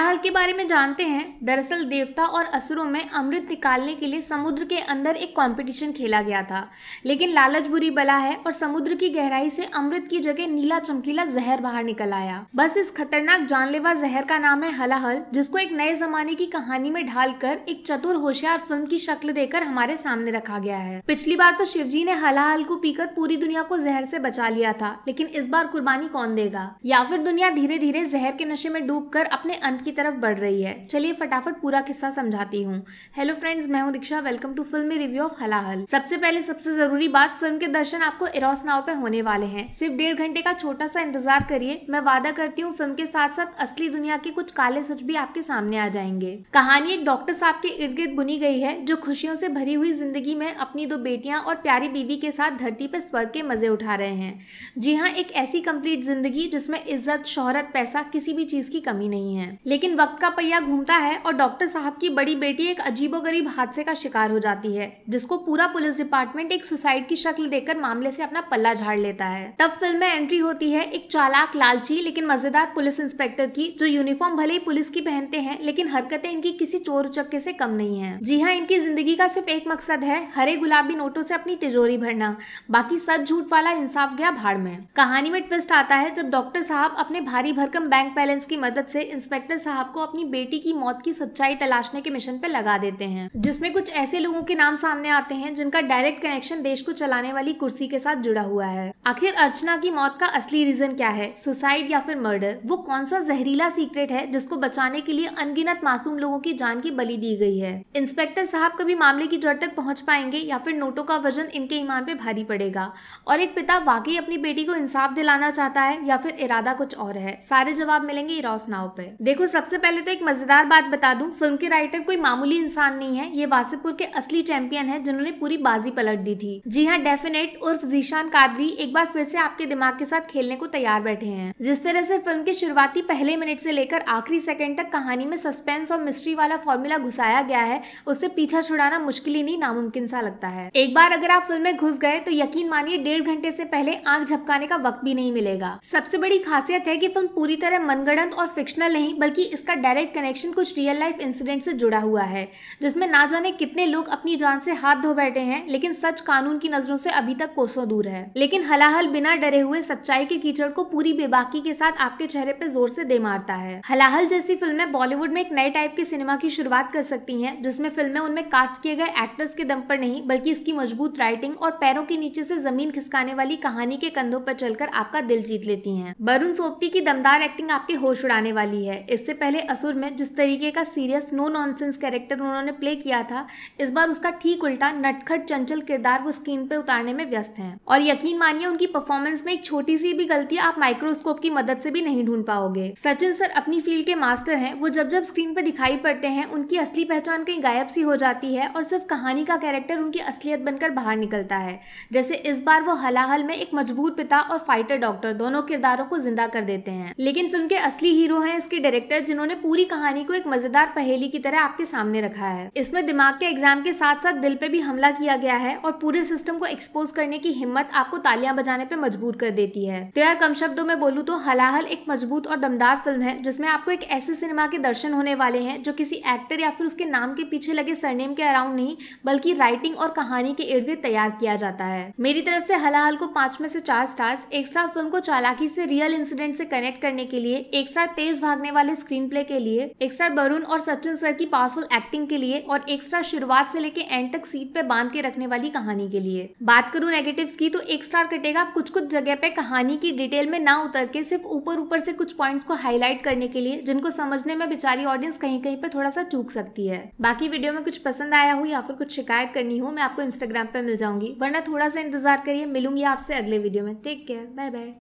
Nahal के बारे में जानते हैं दरअसल देवता और असुरों में अमृत निकालने के लिए समुद्र के अंदर एक कंपटीशन खेला गया था लेकिन लालच बुरी बला है और समुद्र की गहराई से अमृत की जगह नीला चमकीला जहर बाहर निकल आया बस इस खतरनाक जानलेवा जहर का नाम है हलाहल जिसको एक नए जमाने की कहानी में ढाल एक चतुर होशियार फिल्म की शक्ल देकर हमारे सामने रखा गया है पिछली बार तो शिव जी ने हलाहल को पीकर पूरी दुनिया को जहर से बचा लिया था लेकिन इस बार कुर्बानी कौन देगा या फिर दुनिया धीरे धीरे जहर के नशे में डूब अपने अंत की की तरफ बढ़ रही है चलिए फटाफट पूरा किस्सा समझाती हूँ हेलो फ्रेंड्स मैं हूँ दीक्षा वेलकम टू फिल्मी रिव्यू ऑफ हलाहल सबसे पहले सबसे जरूरी बात फिल्म के दर्शन आपको इरोस नाव पे होने वाले हैं सिर्फ डेढ़ घंटे का छोटा सा इंतजार करिए मैं वादा करती हूँ फिल्म के साथ साथ असली दुनिया के कुछ काले सच भी आपके सामने आ जाएंगे कहानी एक डॉक्टर साहब के इर्द गिर्द बुनी गई है जो खुशियों से भरी हुई जिंदगी में अपनी दो बेटियां और प्यारी बीवी के साथ धरती पर स्वर्ग के मजे उठा रहे हैं जी हाँ एक ऐसी कंप्लीट जिंदगी जिसमें इज्जत शोहरत पैसा किसी भी चीज की कमी नहीं है लेकिन वक्त का पहिया घूमता है और डॉक्टर साहब की बड़ी बेटी एक अजीबोगरीब हादसे का शिकार हो जाती है जिसको पूरा पुलिस डिपार्टमेंट एक सुसाइड की शक्ल देकर मामले से अपना पल्ला झाड़ लेता है तब फिल्म में एंट्री होती है एक चालाक लालची लेकिन मजेदार पुलिस इंस्पेक्टर की जो यूनिफॉर्म भले ही पुलिस की पहनते हैं लेकिन हरकतें इनकी किसी चोर उचक्के से कम नहीं है जी हाँ इनकी जिंदगी का सिर्फ एक मकसद है हरे गुलाबी नोटों से अपनी तिजोरी भरना बाकी सच झूठ वाला इंसाफ गया भाड़ में कहानी में ट्विस्ट आता है जब डॉक्टर साहब अपने भारी भरकम बैंक बैलेंस की मदद से इंस्पेक्टर साहब को अपनी बेटी की मौत की सच्चाई तलाशने के मिशन पर लगा देते हैं जिसमें कुछ ऐसे लोगों के नाम सामने आते हैं जिनका डायरेक्ट कनेक्शन देश को चलाने वाली कुर्सी के साथ जुड़ा हुआ है आखिर अर्चना की मौत का असली रीजन क्या है सुसाइड या फिर मर्डर वो कौन सा जहरीला सीक्रेट है जिसको बचाने के लिए अनगिनत मासूम लोगों की जान की बलि दी गई है इंस्पेक्टर साहब कभी मामले की जड़ तक पहुंच पाएंगे या फिर नोटों का वजन इनके ईमान पे भारी पड़ेगा और एक पिता वाकई अपनी बेटी को इंसाफ दिलाना चाहता है या फिर इरादा कुछ और है सारे जवाब मिलेंगे इरोस नाव पे देखो सबसे पहले तो एक मज़ेदार बात बता दूं फिल्म के राइटर कोई मामूली इंसान नहीं है ये वासीपुर के असली चैंपियन है जिन्होंने पूरी बाजी पलट दी थी जी हाँ डेफिनेट उर्फ जीशान कादरी एक बार फिर से आपके दिमाग के साथ खेलने को तैयार बैठे हैं जिस तरह से फिल्म के शुरुआती पहले मिनट से लेकर आखिरी सेकंड तक कहानी में सस्पेंस और मिस्ट्री वाला फॉर्मूला घुसाया गया है उससे पीछा छुड़ाना मुश्किल ही नहीं नामुमकिन सा लगता है एक बार अगर आप फिल्म में घुस गए तो यकीन मानिए डेढ़ घंटे से पहले आंख झपकाने का वक्त भी नहीं मिलेगा सबसे बड़ी खासियत है की फिल्म पूरी तरह मनगढ़ंत और फिक्शनल नहीं बल्कि बल्कि इसका डायरेक्ट कनेक्शन कुछ रियल लाइफ इंसिडेंट से जुड़ा हुआ है जिसमें ना जाने कितने लोग अपनी जान से हाथ धो बैठे हैं लेकिन सच कानून की नजरों से अभी तक कोसों दूर है लेकिन हलाहल बिना डरे हुए सच्चाई के कीचड़ को पूरी बेबाकी के साथ आपके चेहरे पे जोर से दे मारता है हलाहल जैसी फिल्में बॉलीवुड में एक नए टाइप के सिनेमा की शुरुआत कर सकती है जिसमें फिल्में उनमें कास्ट किए गए एक्टर्स के दम पर नहीं बल्कि इसकी मजबूत राइटिंग और पैरों के नीचे से जमीन खिसकाने वाली कहानी के कंधों पर चलकर आपका दिल जीत लेती है वरुण सोपती की दमदार एक्टिंग आपके होश उड़ाने वाली है इससे इससे पहले असुर में जिस तरीके का सीरियस नो नॉनसेंस कैरेक्टर उन्होंने प्ले किया था इस बार उसका ठीक उल्टा नटखट चंचल किरदार वो स्क्रीन पे उतारने में व्यस्त हैं और यकीन मानिए उनकी परफॉर्मेंस में एक छोटी सी भी गलती आप माइक्रोस्कोप की मदद से भी नहीं ढूंढ पाओगे सचिन सर अपनी फील्ड के मास्टर हैं वो जब जब स्क्रीन पर दिखाई पड़ते हैं उनकी असली पहचान कहीं गायब सी हो जाती है और सिर्फ कहानी का कैरेक्टर उनकी असलियत बनकर बाहर निकलता है जैसे इस बार वो हलाहल में एक मजबूर पिता और फाइटर डॉक्टर दोनों किरदारों को जिंदा कर देते हैं लेकिन फिल्म के असली हीरो हैं इसके डायरेक्टर है जिन्होंने पूरी कहानी को एक मजेदार पहेली की तरह आपके सामने रखा है इसमें दिमाग के एग्जाम के साथ साथ दिल पे भी हमला किया गया है और पूरे सिस्टम को एक्सपोज करने की हिम्मत आपको तालियां बजाने पे मजबूर कर देती है तो यार कम शब्दों में बोलूँ तो हलाहल एक मजबूत और दमदार फिल्म है जिसमें आपको एक ऐसे सिनेमा के दर्शन होने वाले हैं जो किसी एक्टर या फिर उसके नाम के पीछे लगे सरनेम के अराउंड नहीं बल्कि राइटिंग और कहानी के इर्द गिर्द तैयार किया जाता है मेरी तरफ से हलाहल को पांच में से चार स्टार्स एक स्टार फिल्म को चालाकी से रियल इंसिडेंट से कनेक्ट करने के लिए एक स्टार तेज भागने वाले स्क्रीन प्ले के लिए एक स्टार बरुण और सचिन सर की पावरफुल एक्टिंग के लिए और एक स्टार शुरुआत से लेके एंड तक सीट पे बांध के रखने वाली कहानी के लिए बात करूँ नेगेटिव की तो एक स्टार कटेगा कुछ कुछ जगह पे कहानी की डिटेल में ना उतर के सिर्फ ऊपर ऊपर से कुछ पॉइंट्स को हाईलाइट करने के लिए जिनको समझने में बेचारी ऑडियंस कहीं कहीं पे थोड़ा सा चूक सकती है बाकी वीडियो में कुछ पसंद आया हो या फिर कुछ शिकायत करनी हो मैं आपको इंस्टाग्राम पे मिल जाऊंगी वरना थोड़ा सा इंतजार करिए मिलूंगी आपसे अगले वीडियो में टेक केयर बाय बाय